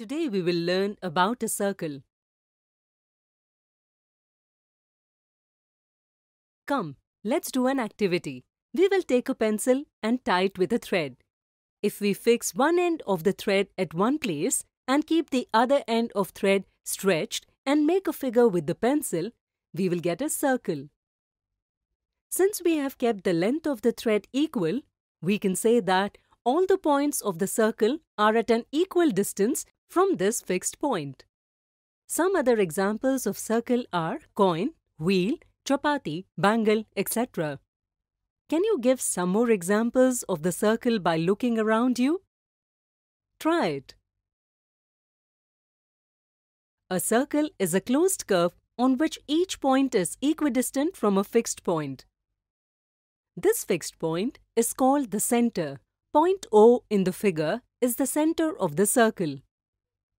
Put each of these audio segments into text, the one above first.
Today we will learn about a circle. Come, let's do an activity. We will take a pencil and tie it with a thread. If we fix one end of the thread at one place and keep the other end of thread stretched and make a figure with the pencil, we will get a circle. Since we have kept the length of the thread equal, we can say that all the points of the circle are at an equal distance from this fixed point. Some other examples of circle are coin, wheel, chapati, bangle, etc. Can you give some more examples of the circle by looking around you? Try it. A circle is a closed curve on which each point is equidistant from a fixed point. This fixed point is called the center. Point O in the figure is the center of the circle.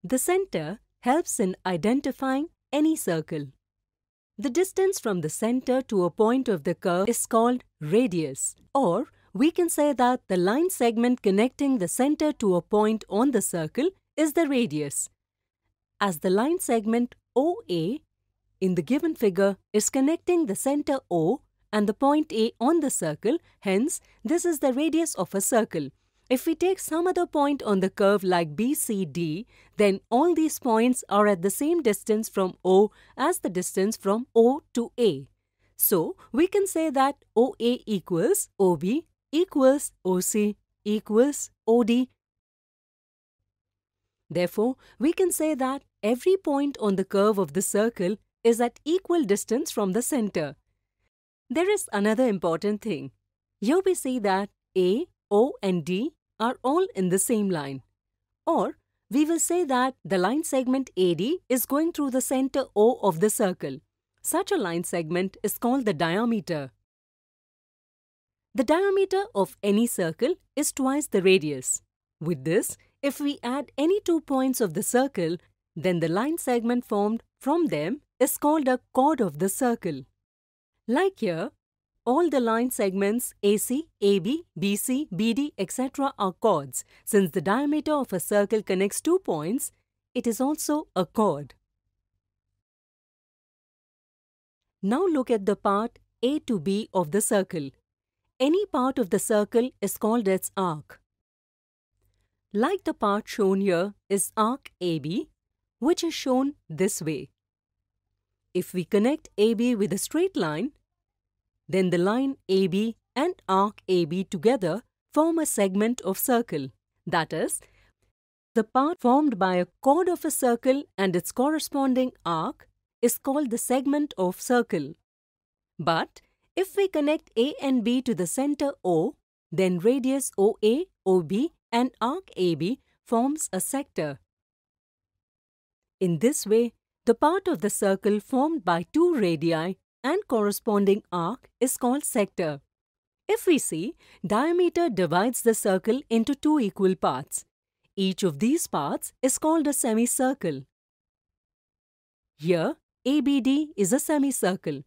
The center helps in identifying any circle. The distance from the center to a point of the curve is called radius or we can say that the line segment connecting the center to a point on the circle is the radius. As the line segment OA in the given figure is connecting the center O and the point A on the circle, hence this is the radius of a circle if we take some other point on the curve like BCD, then all these points are at the same distance from O as the distance from O to A. So we can say that OA equals OB equals OC equals OD. Therefore, we can say that every point on the curve of the circle is at equal distance from the center. There is another important thing. Here we see that A, O and D are all in the same line. Or we will say that the line segment AD is going through the center O of the circle. Such a line segment is called the diameter. The diameter of any circle is twice the radius. With this, if we add any two points of the circle, then the line segment formed from them is called a chord of the circle. Like here, all the line segments AC, AB, BC, BD, etc. are chords. Since the diameter of a circle connects two points, it is also a chord. Now look at the part A to B of the circle. Any part of the circle is called its arc. Like the part shown here is arc AB, which is shown this way. If we connect AB with a straight line, then the line AB and arc AB together form a segment of circle. That is, the part formed by a chord of a circle and its corresponding arc is called the segment of circle. But if we connect A and B to the center O, then radius OA, OB and arc AB forms a sector. In this way, the part of the circle formed by two radii and corresponding arc is called sector. If we see, diameter divides the circle into two equal parts. Each of these parts is called a semicircle. Here, ABD is a semicircle.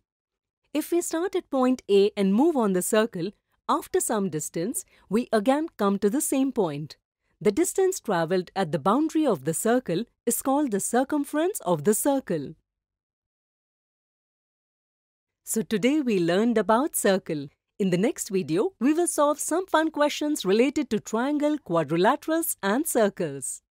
If we start at point A and move on the circle, after some distance, we again come to the same point. The distance travelled at the boundary of the circle is called the circumference of the circle. So today we learned about circle. In the next video, we will solve some fun questions related to triangle, quadrilaterals and circles.